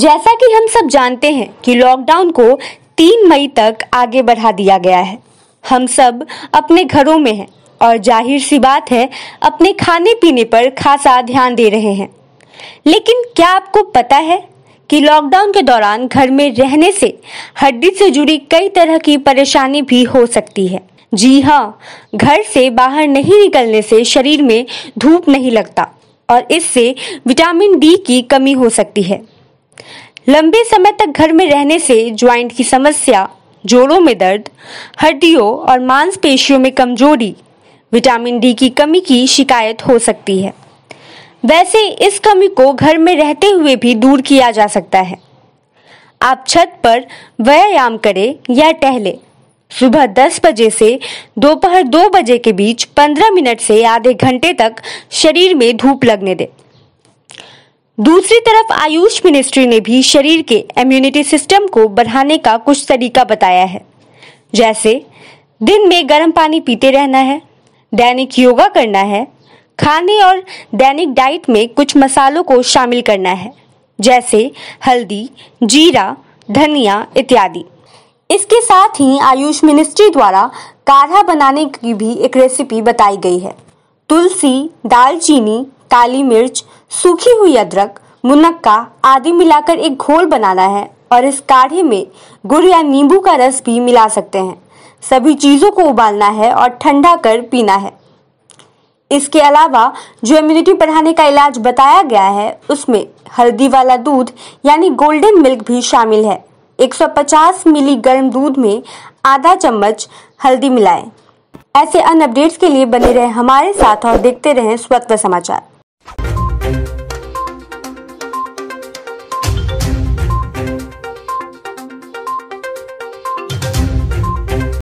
जैसा कि हम सब जानते हैं कि लॉकडाउन को तीन मई तक आगे बढ़ा दिया गया है हम सब अपने घरों में हैं और जाहिर सी बात है अपने खाने पीने पर खासा ध्यान दे रहे हैं लेकिन क्या आपको पता है कि लॉकडाउन के दौरान घर में रहने से हड्डी से जुड़ी कई तरह की परेशानी भी हो सकती है जी हाँ घर से बाहर नहीं निकलने से शरीर में धूप नहीं लगता और इससे विटामिन डी की कमी हो सकती है लंबे समय तक घर में रहने से ज्वाइंट की समस्या जोड़ों में दर्द हड्डियों और मांसपेशियों में कमजोरी विटामिन डी की कमी की शिकायत हो सकती है वैसे इस कमी को घर में रहते हुए भी दूर किया जा सकता है आप छत पर व्यायाम करें या टहले सुबह 10 बजे से दोपहर 2 बजे के बीच 15 मिनट से आधे घंटे तक शरीर में धूप लगने दें दूसरी तरफ आयुष मिनिस्ट्री ने भी शरीर के इम्यूनिटी सिस्टम को बढ़ाने का कुछ तरीका बताया है जैसे दिन में गर्म पानी पीते रहना है दैनिक योगा करना है खाने और दैनिक डाइट में कुछ मसालों को शामिल करना है जैसे हल्दी जीरा धनिया इत्यादि इसके साथ ही आयुष मिनिस्ट्री द्वारा काढ़ा बनाने की भी एक रेसिपी बताई गई है तुलसी दालचीनी काली मिर्च सूखी हुई अदरक मुनक्का आदि मिलाकर एक घोल बनाना है और इस काढ़े में गुड़ या नींबू का रस भी मिला सकते हैं सभी चीज़ों को उबालना है और ठंडा कर पीना है इसके अलावा जो इम्यूनिटी बढ़ाने का इलाज बताया गया है उसमें हल्दी वाला दूध यानी गोल्डन मिल्क भी शामिल है 150 मिली गर्म दूध में आधा चम्मच हल्दी मिलाएं। ऐसे अन्य अपडेट्स के लिए बने रहें हमारे साथ और देखते रहें स्वतः समाचार